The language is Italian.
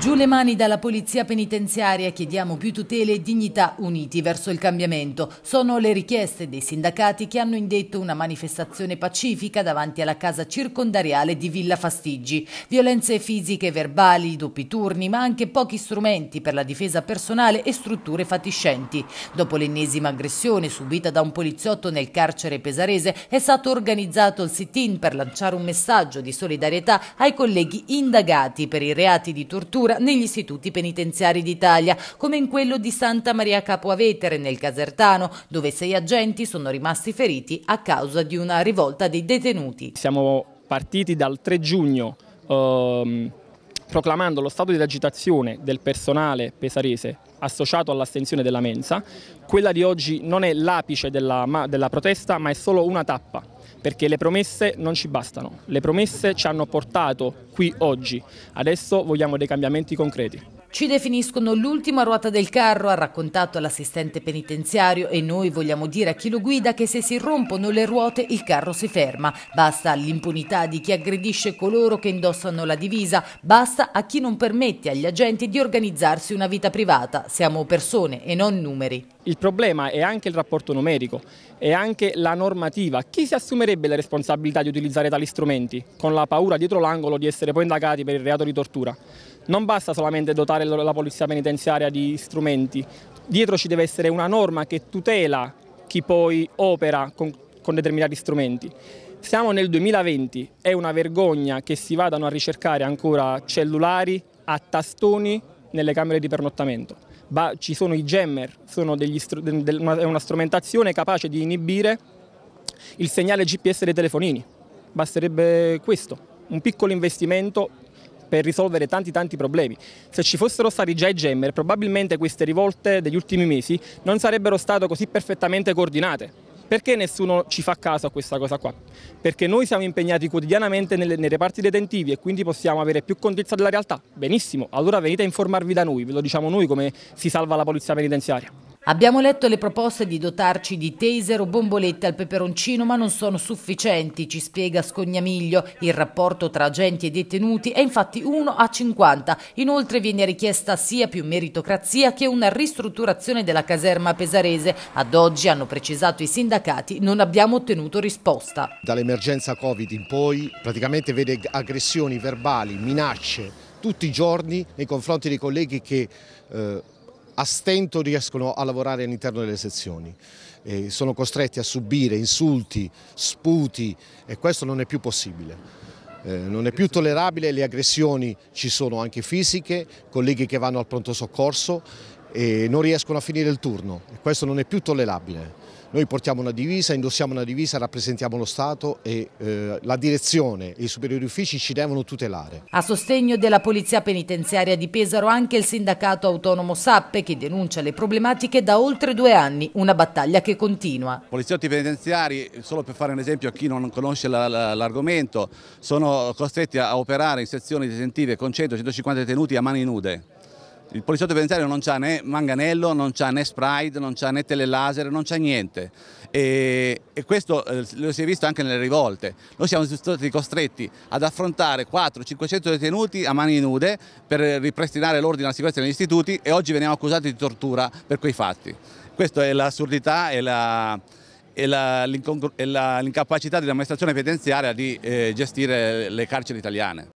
Giù le mani dalla polizia penitenziaria, chiediamo più tutele e dignità uniti verso il cambiamento. Sono le richieste dei sindacati che hanno indetto una manifestazione pacifica davanti alla casa circondariale di Villa Fastigi. Violenze fisiche e verbali, doppi turni, ma anche pochi strumenti per la difesa personale e strutture fatiscenti. Dopo l'ennesima aggressione subita da un poliziotto nel carcere pesarese, è stato organizzato il sit-in per lanciare un messaggio di solidarietà ai colleghi indagati per i reati di tortura tortura negli istituti penitenziari d'Italia, come in quello di Santa Maria Capua Vetere nel Casertano, dove sei agenti sono rimasti feriti a causa di una rivolta dei detenuti. Siamo partiti dal 3 giugno ehm, proclamando lo stato di agitazione del personale pesarese associato all'astensione della mensa. Quella di oggi non è l'apice della, della protesta ma è solo una tappa perché le promesse non ci bastano, le promesse ci hanno portato qui oggi, adesso vogliamo dei cambiamenti concreti. Ci definiscono l'ultima ruota del carro, ha raccontato l'assistente penitenziario e noi vogliamo dire a chi lo guida che se si rompono le ruote il carro si ferma. Basta all'impunità di chi aggredisce coloro che indossano la divisa, basta a chi non permette agli agenti di organizzarsi una vita privata. Siamo persone e non numeri. Il problema è anche il rapporto numerico, è anche la normativa. Chi si assumerebbe la responsabilità di utilizzare tali strumenti, con la paura dietro l'angolo di essere poi indagati per il reato di tortura? Non basta solamente dotare la polizia penitenziaria di strumenti, dietro ci deve essere una norma che tutela chi poi opera con, con determinati strumenti. Siamo nel 2020, è una vergogna che si vadano a ricercare ancora cellulari a tastoni nelle camere di pernottamento ma ci sono i jammer, sono str- è una strumentazione capace di inibire il segnale GPS dei telefonini. Basterebbe questo, un piccolo investimento per risolvere tanti tanti problemi. Se ci fossero stati già i jammer, probabilmente queste rivolte degli ultimi mesi non sarebbero state così perfettamente coordinate perché nessuno ci fa caso a questa cosa qua? Perché noi siamo impegnati quotidianamente nelle, nei reparti detentivi e quindi possiamo avere più contezza della realtà. Benissimo, allora venite a informarvi da noi, ve lo diciamo noi come si salva la polizia penitenziaria. Abbiamo letto le proposte di dotarci di taser o bombolette al peperoncino, ma non sono sufficienti, ci spiega Scognamiglio. Il rapporto tra agenti e detenuti è infatti 1 a 50. Inoltre viene richiesta sia più meritocrazia che una ristrutturazione della caserma pesarese. Ad oggi, hanno precisato i sindacati, non abbiamo ottenuto risposta. Dall'emergenza Covid in poi praticamente vede aggressioni verbali, minacce tutti i giorni nei confronti dei colleghi che eh, a stento riescono a lavorare all'interno delle sezioni. Eh, sono costretti a subire insulti, sputi e questo non è più possibile. Eh, non è più tollerabile, le aggressioni ci sono anche fisiche, colleghi che vanno al pronto soccorso e non riescono a finire il turno. Questo non è più tollerabile. Noi portiamo una divisa, indossiamo una divisa, rappresentiamo lo Stato e eh, la direzione e i superiori uffici ci devono tutelare. A sostegno della Polizia Penitenziaria di Pesaro anche il sindacato autonomo Sappe che denuncia le problematiche da oltre due anni, una battaglia che continua. Poliziotti penitenziari, solo per fare un esempio a chi non conosce l'argomento, sono costretti a operare in sezioni detentive con 100-150 detenuti a mani nude il poliziotto penitenziario non c'ha né manganello, non c'ha né sprite, non c'ha né telelaser, non c'ha niente. E, e questo eh, lo si è visto anche nelle rivolte. Noi siamo stati costretti ad affrontare 400-500 detenuti a mani nude per ripristinare l'ordine e la sicurezza negli istituti e oggi veniamo accusati di tortura per quei fatti. Questa è l'assurdità e la e l'incapacità dell'amministrazione penitenziaria di eh, gestire le carceri italiane.